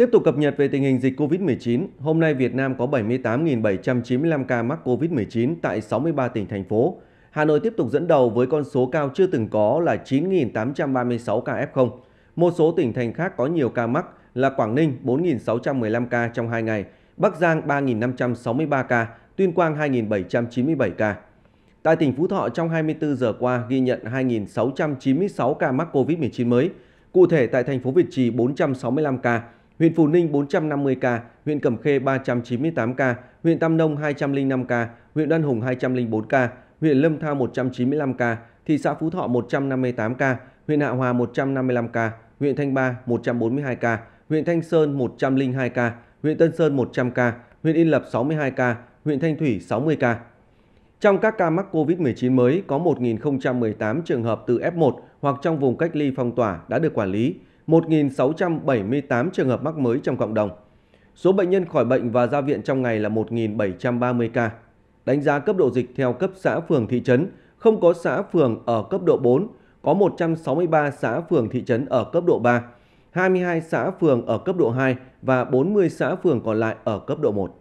Tiếp tục cập nhật về tình hình dịch COVID-19, hôm nay Việt Nam có 78.795 ca mắc COVID-19 tại 63 tỉnh, thành phố. Hà Nội tiếp tục dẫn đầu với con số cao chưa từng có là 9.836 ca F0. Một số tỉnh thành khác có nhiều ca mắc là Quảng Ninh 4.615 ca trong 2 ngày, Bắc Giang 3.563 ca, Tuyên Quang 2.797 ca. Tại tỉnh Phú Thọ trong 24 giờ qua ghi nhận 2.696 ca mắc COVID-19 mới, cụ thể tại thành phố Việt Trì 465 ca, huyện Phú Ninh 450 ca, huyện Cẩm Khê 398 ca, huyện Tam Nông 205 ca, huyện Đoan Hùng 204 ca, huyện Lâm Thao 195 ca, thị xã Phú Thọ 158 ca, huyện Hạ Hòa 155 ca, huyện Thanh Ba 142 ca, huyện Thanh Sơn 102 ca, huyện Tân Sơn 100 ca, huyện Yên Lập 62 ca, huyện Thanh Thủy 60 ca. Trong các ca mắc COVID-19 mới có 1.018 trường hợp từ F1 hoặc trong vùng cách ly phong tỏa đã được quản lý, 1.678 trường hợp mắc mới trong cộng đồng. Số bệnh nhân khỏi bệnh và ra viện trong ngày là 1.730 ca. Đánh giá cấp độ dịch theo cấp xã phường thị trấn, không có xã phường ở cấp độ 4, có 163 xã phường thị trấn ở cấp độ 3, 22 xã phường ở cấp độ 2 và 40 xã phường còn lại ở cấp độ 1.